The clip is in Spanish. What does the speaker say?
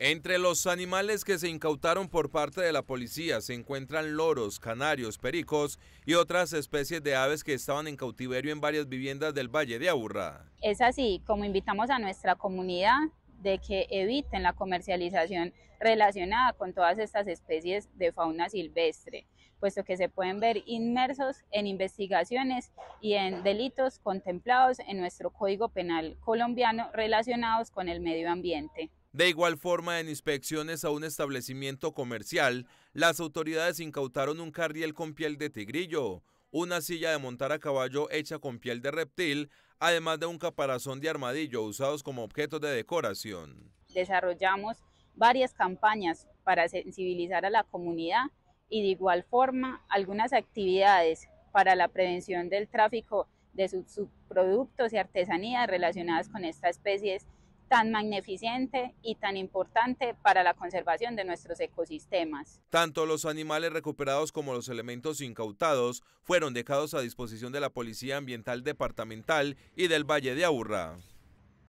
Entre los animales que se incautaron por parte de la policía se encuentran loros, canarios, pericos y otras especies de aves que estaban en cautiverio en varias viviendas del Valle de Aburrá. Es así como invitamos a nuestra comunidad de que eviten la comercialización relacionada con todas estas especies de fauna silvestre, puesto que se pueden ver inmersos en investigaciones y en delitos contemplados en nuestro Código Penal colombiano relacionados con el medio ambiente. De igual forma, en inspecciones a un establecimiento comercial, las autoridades incautaron un carriel con piel de tigrillo, una silla de montar a caballo hecha con piel de reptil, además de un caparazón de armadillo usados como objetos de decoración. Desarrollamos varias campañas para sensibilizar a la comunidad y de igual forma algunas actividades para la prevención del tráfico de subproductos y artesanías relacionadas con esta especie tan magnificente y tan importante para la conservación de nuestros ecosistemas. Tanto los animales recuperados como los elementos incautados fueron dejados a disposición de la Policía Ambiental Departamental y del Valle de Aurra.